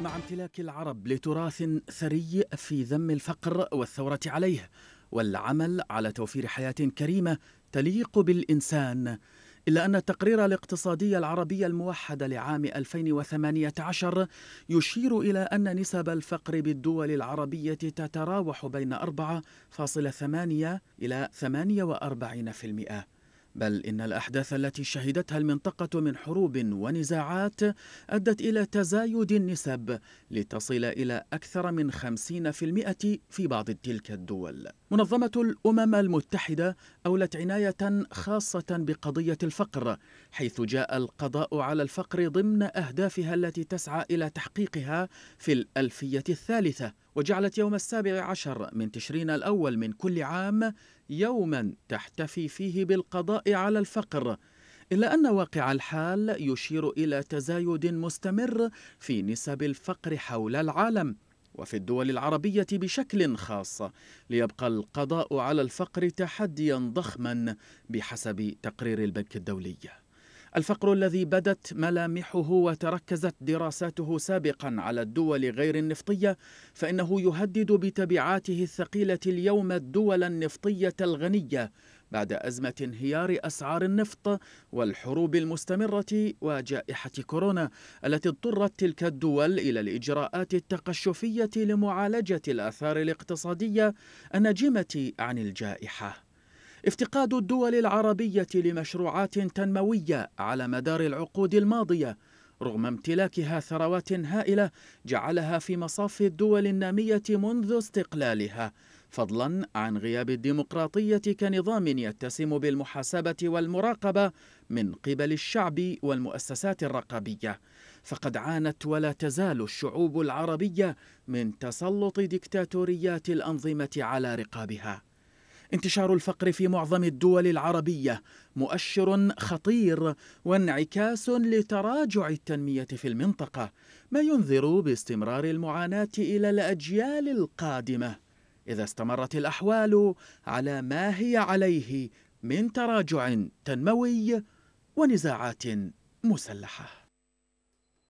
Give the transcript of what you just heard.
مع امتلاك العرب لتراث ثري في ذم الفقر والثوره عليه والعمل على توفير حياه كريمه تليق بالانسان إلا أن التقرير الاقتصادي العربي الموحد لعام 2018 يشير إلى أن نسب الفقر بالدول العربية تتراوح بين 4.8 إلى 48% بل إن الأحداث التي شهدتها المنطقة من حروب ونزاعات أدت إلى تزايد النسب لتصل إلى أكثر من 50% في بعض تلك الدول منظمة الأمم المتحدة أولت عناية خاصة بقضية الفقر حيث جاء القضاء على الفقر ضمن أهدافها التي تسعى إلى تحقيقها في الألفية الثالثة وجعلت يوم السابع عشر من تشرين الأول من كل عام يوما تحتفي فيه بالقضاء على الفقر إلا أن واقع الحال يشير إلى تزايد مستمر في نسب الفقر حول العالم وفي الدول العربية بشكل خاص ليبقى القضاء على الفقر تحديا ضخما بحسب تقرير البنك الدولي الفقر الذي بدت ملامحه وتركزت دراساته سابقا على الدول غير النفطيه فانه يهدد بتبعاته الثقيله اليوم الدول النفطيه الغنيه بعد ازمه انهيار اسعار النفط والحروب المستمره وجائحه كورونا التي اضطرت تلك الدول الى الاجراءات التقشفيه لمعالجه الاثار الاقتصاديه الناجمه عن الجائحه افتقاد الدول العربية لمشروعات تنموية على مدار العقود الماضية رغم امتلاكها ثروات هائلة جعلها في مصاف الدول النامية منذ استقلالها فضلا عن غياب الديمقراطية كنظام يتسم بالمحاسبة والمراقبة من قبل الشعب والمؤسسات الرقابية فقد عانت ولا تزال الشعوب العربية من تسلط ديكتاتوريات الأنظمة على رقابها انتشار الفقر في معظم الدول العربية مؤشر خطير وانعكاس لتراجع التنمية في المنطقة ما ينذر باستمرار المعاناة إلى الأجيال القادمة إذا استمرت الأحوال على ما هي عليه من تراجع تنموي ونزاعات مسلحه